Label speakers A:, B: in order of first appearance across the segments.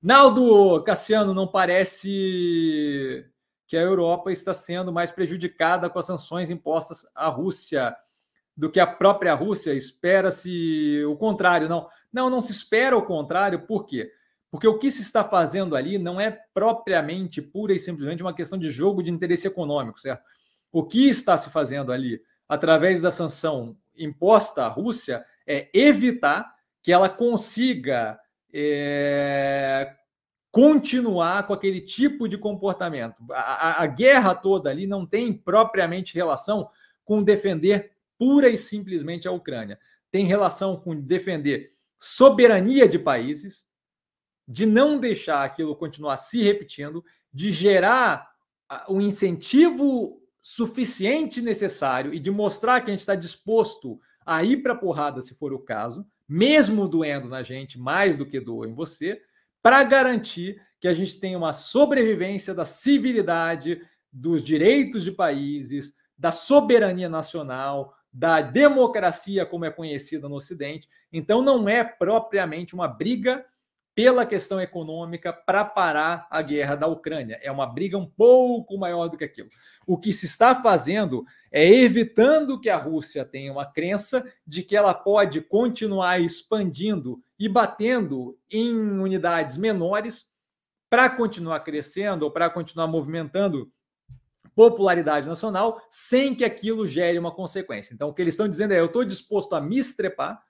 A: Naldo Cassiano, não parece que a Europa está sendo mais prejudicada com as sanções impostas à Rússia do que a própria Rússia? Espera-se o contrário, não. Não, não se espera o contrário, por quê? Porque o que se está fazendo ali não é propriamente, pura e simplesmente, uma questão de jogo de interesse econômico, certo? O que está se fazendo ali, através da sanção imposta à Rússia, é evitar que ela consiga é, continuar com aquele tipo de comportamento. A, a, a guerra toda ali não tem propriamente relação com defender pura e simplesmente a Ucrânia. Tem relação com defender soberania de países, de não deixar aquilo continuar se repetindo, de gerar o incentivo suficiente necessário e de mostrar que a gente está disposto a ir para a porrada se for o caso, mesmo doendo na gente mais do que doa em você, para garantir que a gente tenha uma sobrevivência da civilidade, dos direitos de países, da soberania nacional, da democracia como é conhecida no Ocidente. Então, não é propriamente uma briga pela questão econômica para parar a guerra da Ucrânia. É uma briga um pouco maior do que aquilo. O que se está fazendo é evitando que a Rússia tenha uma crença de que ela pode continuar expandindo e batendo em unidades menores para continuar crescendo ou para continuar movimentando popularidade nacional sem que aquilo gere uma consequência. Então, o que eles estão dizendo é: eu estou disposto a me estrepar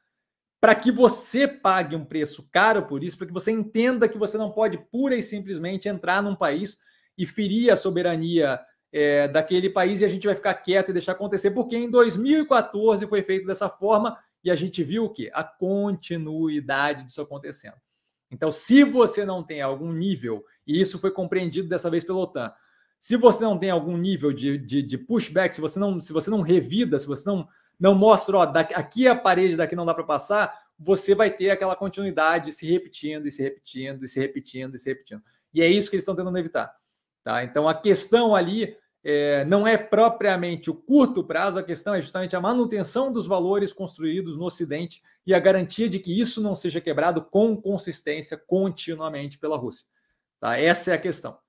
A: para que você pague um preço caro por isso, para que você entenda que você não pode pura e simplesmente entrar num país e ferir a soberania é, daquele país e a gente vai ficar quieto e deixar acontecer, porque em 2014 foi feito dessa forma e a gente viu que a continuidade disso acontecendo. Então, se você não tem algum nível, e isso foi compreendido dessa vez pela OTAN, se você não tem algum nível de, de, de pushback, se você não, se você não revida, se você não não mostra, ó, daqui, aqui é a parede, daqui não dá para passar, você vai ter aquela continuidade se repetindo e se repetindo e se repetindo e se repetindo. E é isso que eles estão tentando evitar. Tá? Então a questão ali é, não é propriamente o curto prazo, a questão é justamente a manutenção dos valores construídos no Ocidente e a garantia de que isso não seja quebrado com consistência continuamente pela Rússia. Tá? Essa é a questão.